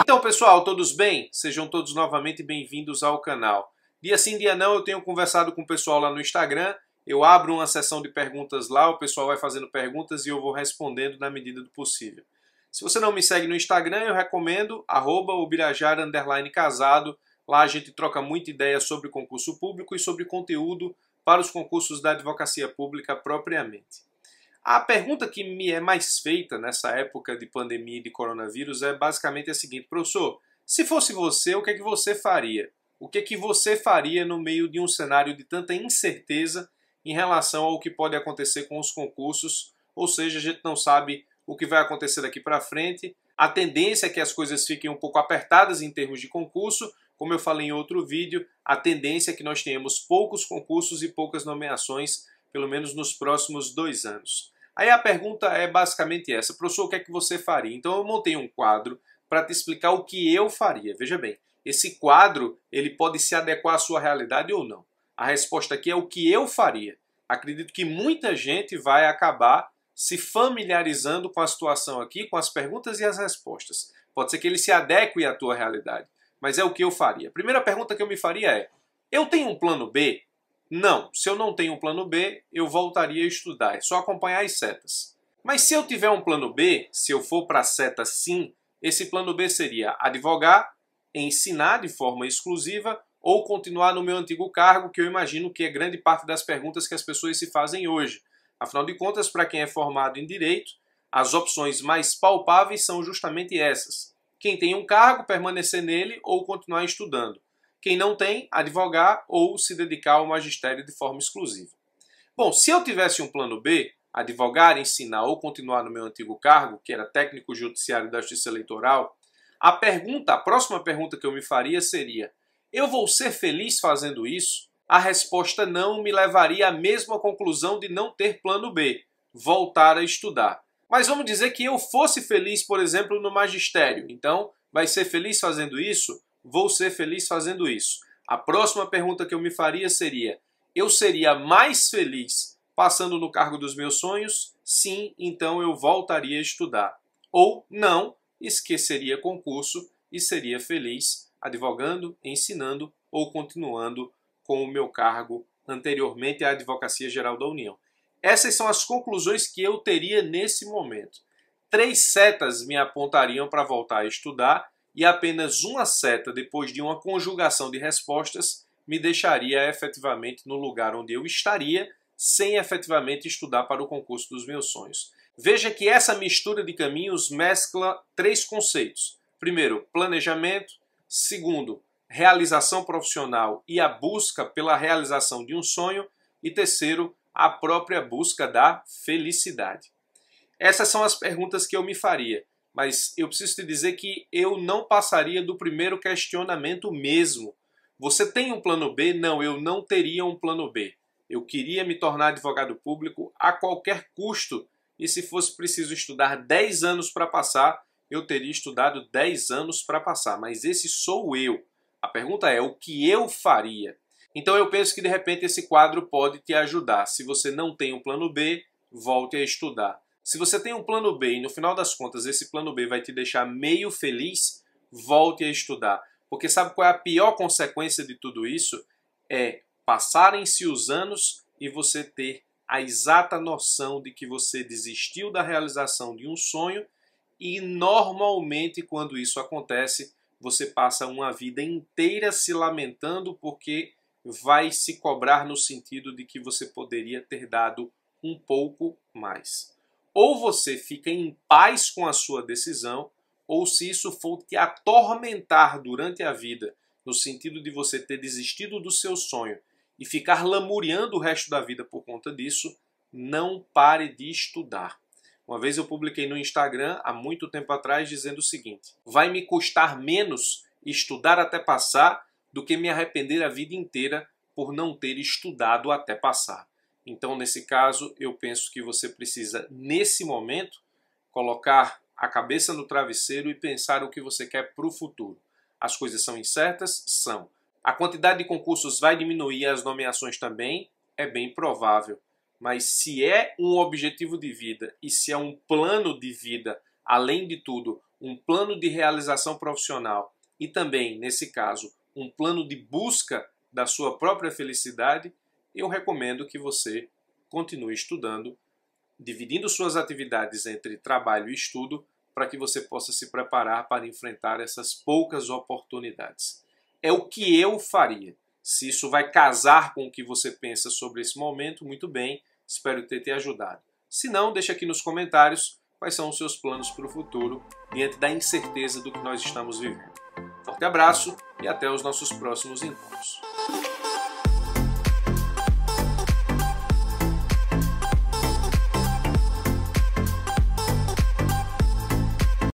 Então, pessoal, todos bem? Sejam todos novamente bem-vindos ao canal. Dia sim, dia não, eu tenho conversado com o pessoal lá no Instagram. Eu abro uma sessão de perguntas lá, o pessoal vai fazendo perguntas e eu vou respondendo na medida do possível. Se você não me segue no Instagram, eu recomendo arroba casado. Lá a gente troca muita ideia sobre concurso público e sobre conteúdo para os concursos da advocacia pública propriamente. A pergunta que me é mais feita nessa época de pandemia e de coronavírus é basicamente a seguinte, professor, se fosse você, o que é que você faria? O que é que você faria no meio de um cenário de tanta incerteza em relação ao que pode acontecer com os concursos? Ou seja, a gente não sabe o que vai acontecer daqui para frente. A tendência é que as coisas fiquem um pouco apertadas em termos de concurso. Como eu falei em outro vídeo, a tendência é que nós tenhamos poucos concursos e poucas nomeações, pelo menos nos próximos dois anos. Aí a pergunta é basicamente essa, professor, o que é que você faria? Então eu montei um quadro para te explicar o que eu faria. Veja bem, esse quadro ele pode se adequar à sua realidade ou não. A resposta aqui é o que eu faria. Acredito que muita gente vai acabar se familiarizando com a situação aqui, com as perguntas e as respostas. Pode ser que ele se adeque à tua realidade, mas é o que eu faria. A primeira pergunta que eu me faria é: eu tenho um plano B? Não, se eu não tenho um plano B, eu voltaria a estudar, é só acompanhar as setas. Mas se eu tiver um plano B, se eu for para a seta sim, esse plano B seria advogar, ensinar de forma exclusiva ou continuar no meu antigo cargo, que eu imagino que é grande parte das perguntas que as pessoas se fazem hoje. Afinal de contas, para quem é formado em direito, as opções mais palpáveis são justamente essas. Quem tem um cargo, permanecer nele ou continuar estudando. Quem não tem, advogar ou se dedicar ao magistério de forma exclusiva. Bom, se eu tivesse um plano B, advogar, ensinar ou continuar no meu antigo cargo, que era técnico judiciário da Justiça Eleitoral, a pergunta, a próxima pergunta que eu me faria seria: eu vou ser feliz fazendo isso? A resposta não me levaria à mesma conclusão de não ter plano B, voltar a estudar. Mas vamos dizer que eu fosse feliz, por exemplo, no magistério. Então, vai ser feliz fazendo isso? vou ser feliz fazendo isso. A próxima pergunta que eu me faria seria: eu seria mais feliz passando no cargo dos meus sonhos? Sim, então eu voltaria a estudar. Ou não, esqueceria concurso e seria feliz advogando, ensinando ou continuando com o meu cargo anteriormente à Advocacia Geral da União. Essas são as conclusões que eu teria nesse momento. Três setas me apontariam para voltar a estudar e apenas uma seta depois de uma conjugação de respostas me deixaria efetivamente no lugar onde eu estaria, sem efetivamente estudar para o concurso dos meus sonhos. Veja que essa mistura de caminhos mescla três conceitos. Primeiro, planejamento. Segundo, realização profissional e a busca pela realização de um sonho. E terceiro, a própria busca da felicidade. Essas são as perguntas que eu me faria mas eu preciso te dizer que eu não passaria do primeiro questionamento mesmo. Você tem um plano B? Não, eu não teria um plano B. Eu queria me tornar advogado público a qualquer custo, e se fosse preciso estudar 10 anos para passar, eu teria estudado 10 anos para passar, mas esse sou eu. A pergunta é o que eu faria? Então eu penso que de repente esse quadro pode te ajudar. Se você não tem um plano B, volte a estudar. Se você tem um plano B e no final das contas esse plano B vai te deixar meio feliz, volte a estudar. Porque sabe qual é a pior consequência de tudo isso? É passarem-se os anos e você ter a exata noção de que você desistiu da realização de um sonho e normalmente quando isso acontece, você passa uma vida inteira se lamentando porque vai se cobrar no sentido de que você poderia ter dado um pouco mais ou você fica em paz com a sua decisão, ou se isso for te atormentar durante a vida, no sentido de você ter desistido do seu sonho e ficar lamuriando o resto da vida por conta disso, não pare de estudar. Uma vez eu publiquei no Instagram, há muito tempo atrás, dizendo o seguinte: vai me custar menos estudar até passar do que me arrepender a vida inteira por não ter estudado até passar. Então, nesse caso, eu penso que você precisa, nesse momento, colocar a cabeça no travesseiro e pensar o que você quer para o futuro. As coisas são incertas? São. A quantidade de concursos vai diminuir, as nomeações também? É bem provável. Mas se é um objetivo de vida e se é um plano de vida, além de tudo, um plano de realização profissional e também, nesse caso, um plano de busca da sua própria felicidade, eu recomendo que você continue estudando, dividindo suas atividades entre trabalho e estudo, para que você possa se preparar para enfrentar essas poucas oportunidades. É o que eu faria. Se isso vai casar com o que você pensa sobre esse momento, muito bem, espero ter te ajudado. Se não, deixe aqui nos comentários quais são os seus planos para o futuro diante da incerteza do que nós estamos vivendo. Forte abraço e até os nossos próximos encontros.